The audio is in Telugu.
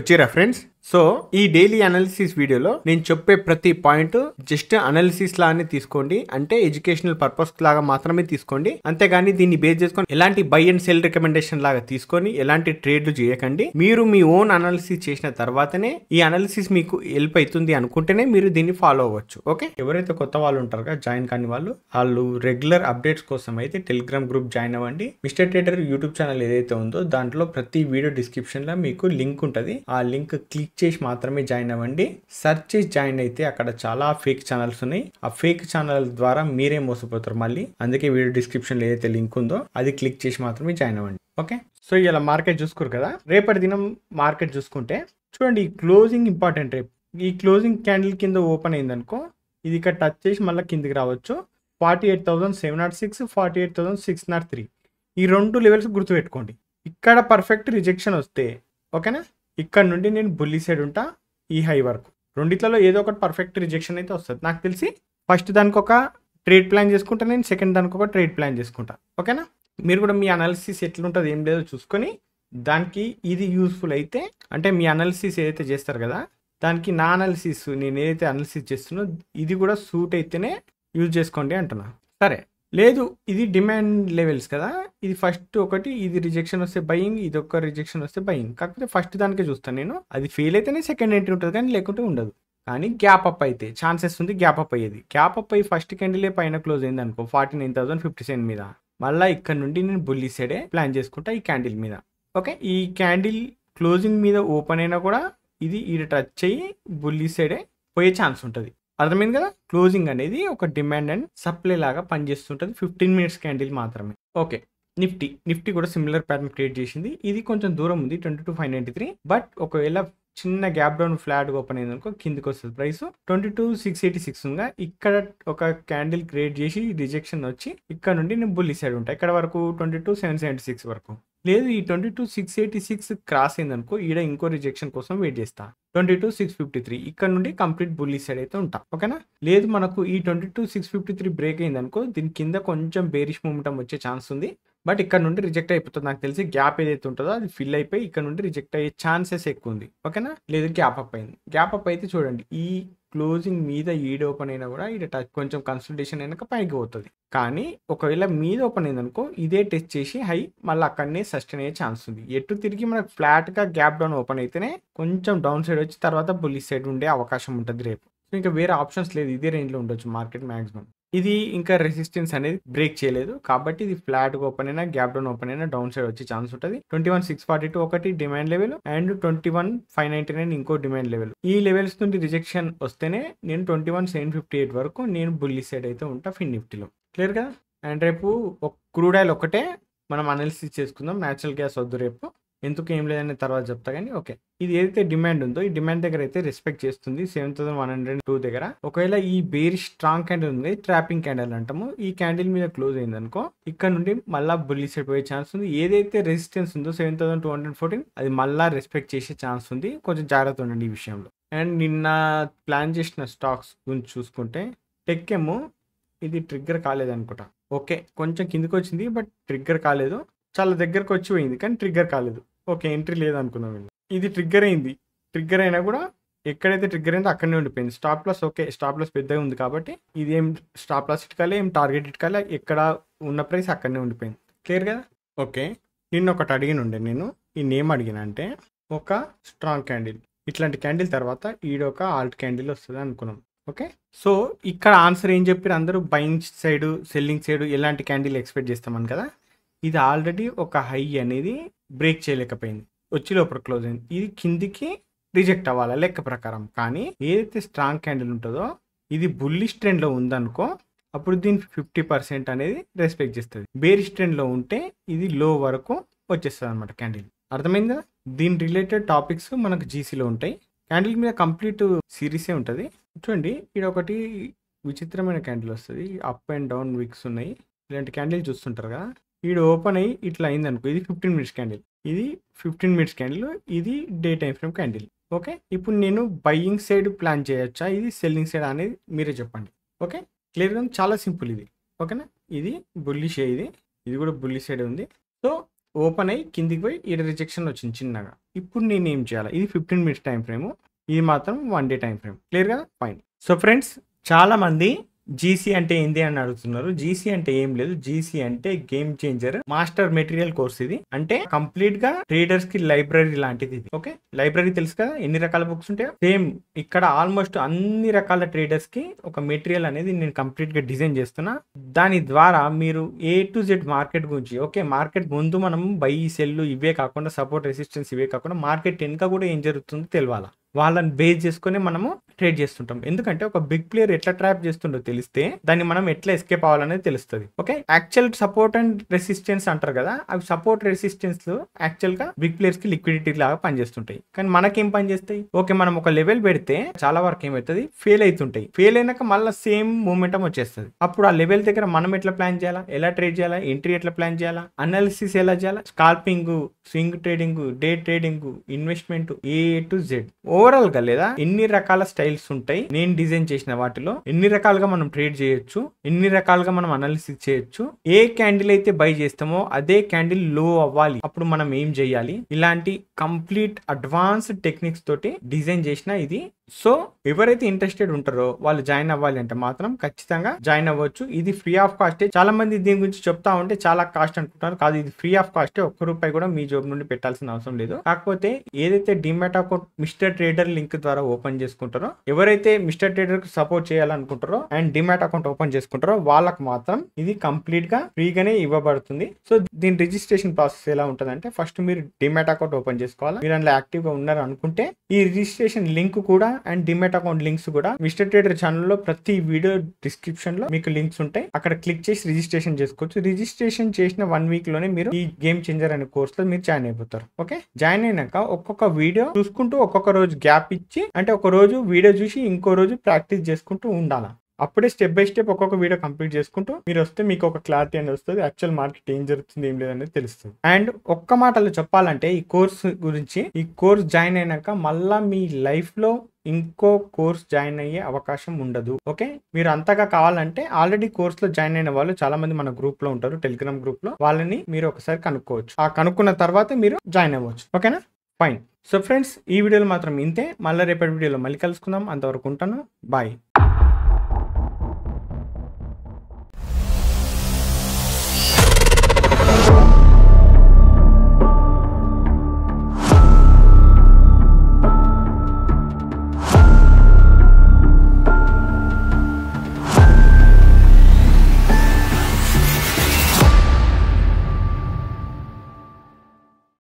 వచ్చారా ఫ్రెండ్స్ సో ఈ డైలీ అనాలిసిస్ వీడియోలో నేను చెప్పే ప్రతి పాయింట్ జస్ట్ అనాలిసిస్ లానే తీసుకోండి అంటే ఎడ్యుకేషనల్ పర్పస్ లాగా మాత్రమే తీసుకోండి అంతేగాని దీన్ని బేస్ చేసుకొని ఎలాంటి బై అండ్ సెల్ రికమెండేషన్ లాగా తీసుకొని ఎలాంటి ట్రేడ్లు చేయకండి మీరు మీ ఓన్ అనాలిసిస్ చేసిన తర్వాతనే ఈ అనాలిసిస్ మీకు హెల్ప్ అవుతుంది అనుకుంటేనే మీరు దీన్ని ఫాలో అవ్వచ్చు ఓకే ఎవరైతే కొత్త వాళ్ళు ఉంటారు జాయిన్ కాని వాళ్ళు వాళ్ళు రెగ్యులర్ అప్డేట్స్ కోసం అయితే టెలిగ్రామ్ గ్రూప్ జాయిన్ అవ్వండి మిస్టర్ ట్రేడర్ యూట్యూబ్ ఛానల్ ఏదైతే ఉందో దాంట్లో ప్రతి వీడియో డిస్క్రిప్షన్లో మీకు లింక్ ఉంటుంది ఆ లింక్ క్లిక్ చేసి మాత్రమే జాయిన్ అవ్వండి సెర్చ్ చేసి జాయిన్ అయితే అక్కడ చాలా ఫేక్ ఛానల్స్ ఉన్నాయి ఆ ఫేక్ ఛానల్ ద్వారా మీరే మోసపోతారు మళ్ళీ అందుకే వీడియో డిస్క్రిప్షన్లో ఏదైతే లింక్ ఉందో అది క్లిక్ చేసి మాత్రమే జాయిన్ అవ్వండి ఓకే సో ఇలా మార్కెట్ చూసుకోరు కదా రేపటి దినం మార్కెట్ చూసుకుంటే చూడండి ఈ క్లోజింగ్ ఇంపార్టెంట్ రేపు ఈ క్లోజింగ్ క్యాండిల్ కింద ఓపెన్ అయిందనుకో ఇది ఇక్కడ టచ్ చేసి మళ్ళీ కిందికి రావచ్చు forty eight thousand seven nought six forty eight thousand six nought three ఈ రెండు లెవెల్స్ గుర్తుపెట్టుకోండి ఇక్కడ పర్ఫెక్ట్ రిజెక్షన్ వస్తే ఓకేనా ఇక్కడ నుండి నేను బుల్లి సైడ్ ఉంటా ఈ హై వరకు రెండిట్లలో ఏదో ఒకటి పర్ఫెక్ట్ రిజెక్షన్ అయితే వస్తుంది నాకు తెలిసి ఫస్ట్ దానికి ఒక ట్రేడ్ ప్లాన్ చేసుకుంటా నేను సెకండ్ దానికి ఒక ట్రేడ్ ప్లాన్ చేసుకుంటా ఓకేనా మీరు కూడా మీ అనాలిసిస్ ఎట్లుంటుంది ఏం లేదో చూసుకొని దానికి ఇది యూస్ఫుల్ అయితే అంటే మీ అనాలిసిస్ ఏదైతే చేస్తారు కదా దానికి నా అనాలిసిస్ నేను ఏదైతే అనాలిసిస్ చేస్తున్నో ఇది కూడా సూట్ అయితేనే యూజ్ చేసుకోండి అంటున్నా సరే లేదు ఇది డిమాండ్ లెవెల్స్ కదా ఇది ఫస్ట్ ఒకటి ఇది రిజెక్షన్ వస్తే బయింగ్ ఇది ఒక్క రిజెక్షన్ వస్తే బయింగ్ కాకపోతే ఫస్ట్ దానికే చూస్తాను నేను అది ఫెయిల్ అయితేనే సెకండ్ ఎంట్రీ ఉంటుంది కానీ లేకుంటే ఉండదు కానీ గ్యాప్ అప్ అయితే ఛాన్సెస్ ఉంది గ్యాప్ అప్ అయ్యేది గ్యాప్ అప్ అయ్యి ఫస్ట్ క్యాండిలే పైన క్లోజ్ అయింది అనుకో forty nine thousand fifty seven మీద మళ్ళీ ఇక్కడ నుండి నేను బుల్లి సైడే ప్లాన్ చేసుకుంటా ఈ క్యాండిల్ మీద ఓకే ఈ క్యాండిల్ క్లోజింగ్ మీద ఓపెన్ అయినా కూడా ఇది ఈడ టచ్ అయ్యి బుల్లి సైడే పోయే ఛాన్స్ ఉంటుంది అర్థమైంది కదా క్లోజింగ్ అనేది ఒక డిమాండ్ అండ్ సప్లై లాగా పనిచేస్తుంటుంది ఫిఫ్టీన్ మినిట్స్ క్యాండిల్ మాత్రమే ఓకే నిఫ్టీ నిఫ్టీ కూడా సిమిలర్ ప్యాటర్న్ క్రియేట్ చేసింది ఇది కొంచెం దూరం ఉంది twenty two five ninety three but ఒకవేళ చిన్న గ్యాప్ డౌన్ ఫ్లాట్ ఓపెన్ అయింది అనుకో కిందికి వస్తుంది price twenty two six eighty six ఉందా ఇక్కడ ఒక క్యాండిల్ క్రియేట్ చేసి రిజెక్షన్ వచ్చి ఇక్కడ నుండి నేను బుల్లి సైడ్ ఉంటాయి ఇక్కడ వరకు twenty two seven seventy six వరకు లేదు ఈ twenty two six eighty six cross అయిందనుకో ఈడ ఇంకో రిజెక్షన్ కోసం వెయిట్ చేస్తా twenty two six fifty three ఇక్కడ నుండి కంప్లీట్ బుల్లీ సైడ్ అయితే ఉంటా ఓకేనా లేదు మనకు ఈ twenty two six fifty three break అయిందనుకో దీని కింద కొంచెం బేరిష్ మూమెంటం వచ్చే ఛాన్స్ ఉంది బట్ ఇక్కడ నుండి రిజెక్ట్ అయిపోతుంది నాకు తెలిసి గ్యాప్ ఏదైతే ఉంటుందో అది ఫిల్ అయిపోయి ఇక్కడ నుండి రిజెక్ట్ అయ్యే ఛాన్సెస్ ఎక్కువ ఉంది ఓకేనా లేదు గ్యాప్ అప్ అయింది గ్యాప్ అప్ అయితే చూడండి ఈ క్లోజింగ్ మీద ఈడ్ ఓపెన్ అయినా కూడా ఈడ కొంచెం కన్సల్టేషన్ అయినాక పైకి పోతుంది కానీ ఒకవేళ మీద ఓపెన్ అయిందనుకో ఇదే టెస్ట్ చేసి హై మళ్ళీ అక్కడనే సస్టైన్ అయ్యే ఛాన్స్ ఉంది ఎటు తిరిగి మనకు ఫ్లాట్గా గ్యాప్ డౌన్ ఓపెన్ అయితేనే కొంచెం డౌన్ సైడ్ వచ్చి తర్వాత బుల్లి సైడ్ ఉండే అవకాశం ఉంటుంది రేపు ఇంకా వేరే ఆప్షన్స్ లేదు ఇదే రేంజ్లో ఉండొచ్చు మార్కెట్ మ్యాక్సిమం ఇది ఇంకా రెసిస్టెన్స్ అనేది బ్రేక్ చేయలేదు కాబట్టి ఇది ఫ్లాట్ ఓపెన్ అయినా గ్యాప్ డౌన్ ఓపెన్ అయినా డౌన్ సైడ్ వచ్చే ఛాన్స్ ఉంటుంది twenty one six forty two ఒకటి demand level and twenty one five nine ఇంకో డిమాండ్ లెవెల్ ఈ లెవెల్స్ నుండి రిజెక్షన్ వస్తేనే నేను twenty one seven fifty eight వరకు నేను బుల్లి సైడ్ అయితే ఉంటా ఫిన్ నిఫ్టీలో క్లియర్ కదా అండ్ రేపు క్రూడ్ ఆయిల్ ఒకటే మనం అనాలిసిస్ చేసుకుందాం న్యాచురల్ గ్యాస్ వద్దు రేపు ఎందుకు ఏం లేదని తర్వాత చెప్తా కానీ ఓకే ఇది ఏదైతే డిమాండ్ ఉందో ఈ డిమాండ్ దగ్గర అయితే రెస్పెక్ట్ చేస్తుంది seven thousand one hundred two దగ్గర ఒకవేళ ఈ బేర్ స్ట్రాంగ్ క్యాండిల్ ఉంది ట్రాపింగ్ క్యాండిల్ అంటాము ఈ క్యాండిల్ మీద క్లోజ్ అయింది అనుకో ఇక్కడ నుండి మళ్ళీ బుల్లి సైడ్ పోయే ఛాన్స్ ఉంది ఏదైతే రెసిస్టెన్స్ ఉందో seven thousand two hundred fourteen అది మళ్ళీ రెస్పెక్ట్ చేసే ఛాన్స్ ఉంది కొంచెం జాగ్రత్త ఉండండి ఈ విషయంలో అండ్ నిన్న ప్లాన్ చేసిన స్టాక్స్ గురించి చూసుకుంటే టెక్ ఏమో ఇది ట్రిగ్గర్ కాలేదు అనుకుంటా ఓకే కొంచెం కిందికి వచ్చింది బట్ ట్రిగ్గర్ కాలేదు చాలా దగ్గరకు వచ్చి పోయింది కానీ ట్రిగ్గర్ కాలేదు ఓకే ఎంట్రీ లేదు వీళ్ళు ఇది ట్రిగ్గర్ అయింది ట్రిగ్గర్ అయినా కూడా ఎక్కడైతే ట్రిగ్గర్ అయిందో అక్కడనే ఉండిపోయింది stop loss okay stop loss పెద్దగా ఉంది కాబట్టి ఇది ఏం స్టాప్ లాస్ ఇటుకాలి ఏం టార్గెట్ ఇటుకాలి ఎక్కడ ఉన్న ప్రైస్ అక్కడనే ఉండిపోయింది క్లియర్ కదా ఓకే నిన్న ఒకటి అడిగిన ఉండే నేను ఈ నేమ్ అడిగిన అంటే ఒక స్ట్రాంగ్ క్యాండిల్ ఇట్లాంటి క్యాండిల్ తర్వాత ఈడొక ఆల్ట్ క్యాండిల్ వస్తుంది అనుకున్నాం ఓకే సో ఇక్కడ ఆన్సర్ ఏం చెప్పారు అందరూ బయింగ్ సైడ్ సెల్లింగ్ సైడ్ ఎలాంటి క్యాండిల్ ఎక్స్పెక్ట్ చేస్తామని కదా ఇది ఆల్రెడీ ఒక హై అనేది బ్రేక్ చేయలేకపోయింది వచ్చి లోపల క్లోజ్ అయింది ఇది కిందికి రిజెక్ట్ అవ్వాలి లెక్క ప్రకారం కానీ ఏదైతే స్ట్రాంగ్ క్యాండిల్ ఉంటుందో ఇది బుల్లిష్ లో ఉందనుకో అప్పుడు దీని ఫిఫ్టీ పర్సెంట్ అనేది రెస్పెక్ట్ చేస్తుంది బేరిష్ లో ఉంటే ఇది లో వరకు వచ్చేస్తుంది అనమాట క్యాండిల్ అర్థమైందా దీని రిలేటెడ్ టాపిక్స్ మనకు జీసీలో ఉంటాయి క్యాండిల్ మీద కంప్లీట్ సిరీసే ఉంటుంది చూడండి ఇక్కడ ఒకటి విచిత్రమైన క్యాండిల్ వస్తుంది అప్ అండ్ డౌన్ వీక్స్ ఉన్నాయి ఇలాంటి క్యాండిల్ చూస్తుంటారు కదా ఇది ఓపెన్ అయ్యి ఇట్లా అయింది అనుకో ఇది ఫిఫ్టీన్ మినిట్స్ క్యాండిల్ ఇది ఫిఫ్టీన్ మినిట్స్ క్యాండిల్ ఇది day time frame candle okay ఇప్పుడు నేను బయ్యింగ్ సైడ్ ప్లాన్ చేయొచ్చా ఇది సెల్లింగ్ సైడ్ అనేది మీరే చెప్పండి ఓకే క్లియర్గా చాలా సింపుల్ ఇది ఓకేనా ఇది బుల్లిషే ఇది ఇది కూడా బుల్లి సైడ్ ఉంది సో ఓపెన్ అయ్యి కిందికి పోయి ఈడ రిజెక్షన్ వచ్చింది చిన్నగా ఇప్పుడు నేను ఏం చేయాలి ఇది ఫిఫ్టీన్ మినిట్స్ టైం ఫ్రేమ్ ఇది మాత్రం one day time frame clear కదా ఫైన్ సో ఫ్రెండ్స్ చాలామంది జీసీ అంటే ఏంది అని అడుగుతున్నారు జీసీ అంటే ఏం లేదు జీసీ అంటే game changer master material course ఇది అంటే కంప్లీట్ గా ట్రేడర్స్ కి లైబ్రరీ లాంటిది ఇది ఓకే లైబ్రరీ తెలుసు కదా ఎన్ని రకాల బుక్స్ ఉంటాయో సేమ్ ఇక్కడ ఆల్మోస్ట్ అన్ని రకాల ట్రేడర్స్ కి ఒక మెటీరియల్ అనేది నేను కంప్లీట్ గా డిజైన్ చేస్తున్నా దాని ద్వారా మీరు ఏ టు జెడ్ మార్కెట్ గురించి ఓకే మార్కెట్ ముందు మనం బై సెల్ ఇవే కాకుండా సపోర్ట్ రెసిస్టెన్స్ ఇవే కాకుండా మార్కెట్ వెనుక కూడా ఏం జరుగుతుందో తెలియాలా వాళ్ళని బేస్ చేసుకొని మనము ట్రేడ్ చేస్తుంటాం ఎందుకంటే ఒక బిగ్ ప్లేయర్ ఎట్లా ట్రాప్ చేస్తుండో తెలిస్తే దాన్ని మనం ఎట్లా ఎస్కేప్ అవ్వాలనేది తెలుస్తుంది okay actual support and resistance అంటారు కదా అవి సపోర్ట్ రెసిస్టెన్స్ యాక్చువల్ గా బిగ్ ప్లేయర్స్ కి లిక్విడిటీ లాగా పనిచేస్తుంటాయి కానీ మనకేం పనిచేస్తాయి ఓకే మనం ఒక లెవెల్ పెడితే చాలా వరకు ఏమవుతుంది ఫెయిల్ అవుతుంటాయి ఫెయిల్ అయినాక మళ్ళీ సేమ్ మూమెంటం వచ్చేస్తుంది అప్పుడు ఆ లెవెల్ దగ్గర మనం ఎట్లా ప్లాన్ చేయాలా ఎలా ట్రేడ్ చేయాలా ఎంట్రీ ఎట్లా ప్లాన్ చేయాలా అనాలిసిస్ ఎలా చేయాలా scalping swing trading day trading investment A to Z ఓ ఓవరాల్ గా లేదా ఎన్ని రకాల స్టైల్స్ ఉంటాయి నేను డిజైన్ చేసిన వాటిలో ఎన్ని రకాలుగా మనం ట్రేడ్ చేయొచ్చు ఎన్ని రకాలుగా మనం అనాలిసిస్ చేయొచ్చు ఏ క్యాండిల్ అయితే బై చేస్తామో అదే క్యాండిల్ లో అవ్వాలి అప్పుడు మనం ఏం చేయాలి ఇలాంటి కంప్లీట్ అడ్వాన్స్డ్ టెక్నిక్స్ తోటి డిజైన్ చేసిన ఇది సో ఎవరైతే ఇంట్రెస్టెడ్ ఉంటారో వాళ్ళు జాయిన్ అవ్వాలి అంటే మాత్రం ఖచ్చితంగా జాయిన్ అవ్వచ్చు ఇది ఫ్రీ ఆఫ్ కాస్ట్ చాలా మంది దీని గురించి చెప్తా ఉంటే చాలా కాస్ట్ అనుకుంటున్నారు కాదు ఇది ఫ్రీ ఆఫ్ కాస్ట్ ఒక్క రూపాయి కూడా మీ జాబ్ నుండి పెట్టాల్సిన అవసరం లేదు కాకపోతే ఏదైతే demat account Mister trade trader link ద్వారా ఓపెన్ చేసుకుంటారో ఎవరైతే మిస్టర్ ట్రేడర్ కు సపోర్ట్ చేయాలనుకుంటారో అండ్ డిమాట్ అకౌంట్ ఓపెన్ చేసుకుంటారో వాళ్ళకు మాత్రం ఇది కంప్లీట్ గా ఫ్రీగానే ఇవ్వబడుతుంది సో దీని రిజిస్ట్రేషన్ ప్రాసెస్ ఎలా ఉంటుంది అంటే ఫస్ట్ మీరు డిమాట్ అకౌంట్ ఓపెన్ చేసుకోవాలి మీరు అందులో యాక్టివ్ గా ఉన్నారు అనుకుంటే ఈ రిజిస్ట్రేషన్ లింక్ కూడా అండ్ డిమాట్ అకౌంట్ లింక్స్ కూడా మిస్టర్ ట్రేడర్ ఛానల్లో ప్రతి వీడియో డిస్క్రిప్షన్ లో మీకు లింక్స్ ఉంటాయి అక్కడ క్లిక్ చేసి రిజిస్ట్రేషన్ చేసుకోవచ్చు రిజిస్ట్రేషన్ చేసిన వన్ వీక్ లోనే మీరు ఈ గేమ్ చేంజర్ అనే కోర్స్ లో మీరు జాయిన్ అయిపోతారు ఓకే జాయిన్ అయినాక ఒక్కొక్క వీడియో చూసుకుంటూ ఒక్కొక్క రోజు గ్యాప్ ఇచ్చి అంటే ఒక రోజు వీడియో చూసి ఇంకో రోజు ప్రాక్టీస్ చేసుకుంటూ ఉండాలా అప్పుడే స్టెప్ బై స్టెప్ ఒక్కొక్క వీడియో కంప్లీట్ చేసుకుంటూ మీరు వస్తే మీకు ఒక క్లారిటీ అనేది వస్తుంది యాక్చువల్ మార్కెట్ ఏం జరుగుతుంది ఏం లేదనేది తెలుస్తుంది అండ్ ఒక్క మాటలో చెప్పాలంటే ఈ కోర్స్ గురించి ఈ కోర్స్ జాయిన్ అయినాక మళ్ళా మీ లైఫ్లో ఇంకో కోర్స్ జాయిన్ అయ్యే అవకాశం ఉండదు ఓకే మీరు అంతగా కావాలంటే ఆల్రెడీ కోర్స్ లో జాయిన్ అయిన వాళ్ళు చాలా మంది మన గ్రూప్ లో ఉంటారు టెలిగ్రామ్ గ్రూప్ లో వాళ్ళని మీరు ఒకసారి కనుక్కోవచ్చు ఆ కనుక్కున్న తర్వాత మీరు జాయిన్ అవ్వచ్చు ఓకేనా ఫైన్ సో ఫ్రెండ్స్ ఈ వీడియోలో మాత్రం ఇంతే మళ్ళీ రేపటి వీడియోలో మళ్ళీ కలుసుకుందాం అంతవరకు ఉంటాను బాయ్